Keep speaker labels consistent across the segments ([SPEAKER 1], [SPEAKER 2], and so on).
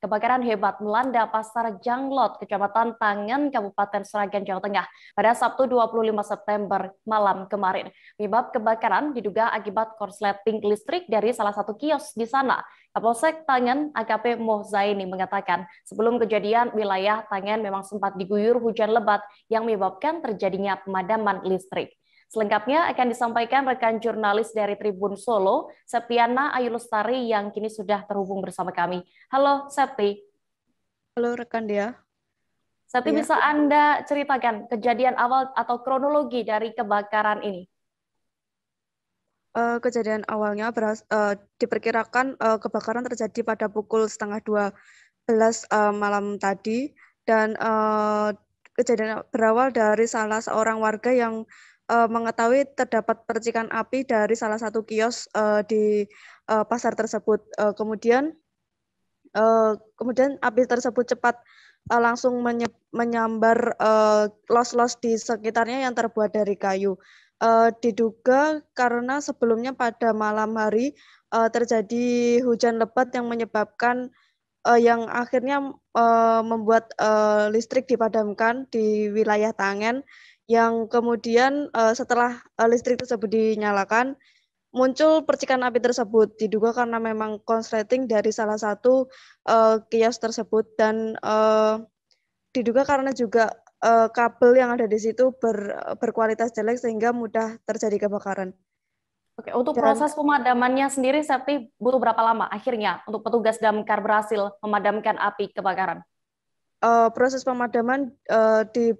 [SPEAKER 1] Kebakaran hebat melanda Pasar Janglot, Kecamatan Tangan, Kabupaten Seragen, Jawa Tengah pada Sabtu 25 September malam kemarin. Penyebab kebakaran diduga akibat korsleting listrik dari salah satu kios di sana. Kapolsek Tangan AKP Mohzaini mengatakan sebelum kejadian wilayah Tangan memang sempat diguyur hujan lebat yang menyebabkan terjadinya pemadaman listrik. Selengkapnya akan disampaikan rekan jurnalis dari Tribun Solo, Septiana Ayu Lestari yang kini sudah terhubung bersama kami. Halo Septi. Halo rekan dia. Septi ya. bisa Anda ceritakan kejadian awal atau kronologi dari kebakaran ini?
[SPEAKER 2] Uh, kejadian awalnya uh, diperkirakan uh, kebakaran terjadi pada pukul setengah dua belas malam tadi dan uh, kejadian berawal dari salah seorang warga yang uh, mengetahui terdapat percikan api dari salah satu kios uh, di uh, pasar tersebut. Uh, kemudian uh, kemudian api tersebut cepat uh, langsung menye menyambar los-los di sekitarnya yang terbuat dari kayu. Uh, diduga karena sebelumnya pada malam hari uh, terjadi hujan lebat yang menyebabkan uh, yang akhirnya uh, membuat uh, listrik dipadamkan di wilayah Tangen yang kemudian uh, setelah uh, listrik tersebut dinyalakan muncul percikan api tersebut diduga karena memang konsleting dari salah satu uh, kios tersebut dan uh, diduga karena juga uh, kabel yang ada di situ ber, berkualitas jelek sehingga mudah terjadi kebakaran. Oke, untuk dan, proses
[SPEAKER 1] pemadamannya sendiri Septi butuh berapa lama akhirnya untuk petugas damkar berhasil memadamkan api kebakaran?
[SPEAKER 2] Uh, proses pemadaman uh, di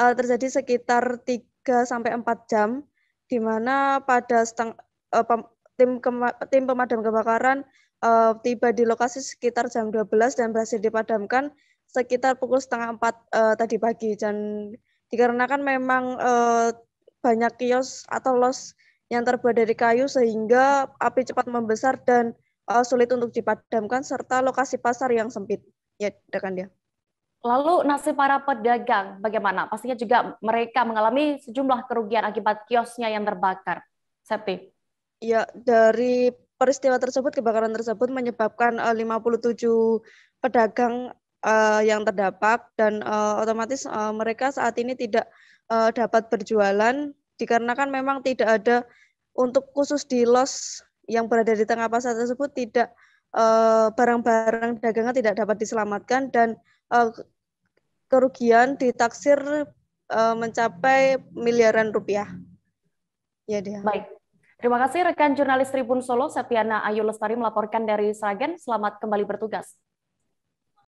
[SPEAKER 2] uh, terjadi sekitar 3 sampai 4 jam di mana pada seteng, uh, pem, tim kema, tim pemadam kebakaran uh, tiba di lokasi sekitar jam 12 dan berhasil dipadamkan sekitar pukul setengah empat uh, tadi pagi dan dikarenakan memang uh, banyak kios atau los yang terbuat dari kayu sehingga api cepat membesar dan uh, sulit untuk dipadamkan serta lokasi pasar yang sempit ya rekan dia.
[SPEAKER 1] Lalu nasib para pedagang bagaimana? Pastinya juga mereka mengalami sejumlah kerugian akibat kiosnya yang terbakar. Septi.
[SPEAKER 2] Ya, dari peristiwa tersebut, kebakaran tersebut menyebabkan eh, uh, 57 pedagang eh, yang terdampak dan eh, otomatis mereka saat ini tidak dapat berjualan dikarenakan memang tidak ada untuk khusus di los yang berada di tengah pasar tersebut tidak Eh, barang-barang dagangan tidak dapat diselamatkan dan eh, kerugian ditaksir eh, mencapai miliaran rupiah. Ya dia. Baik. Terima
[SPEAKER 1] kasih rekan jurnalis Tribun Solo Septiana Ayu Lestari melaporkan dari Sragen. Selamat kembali bertugas.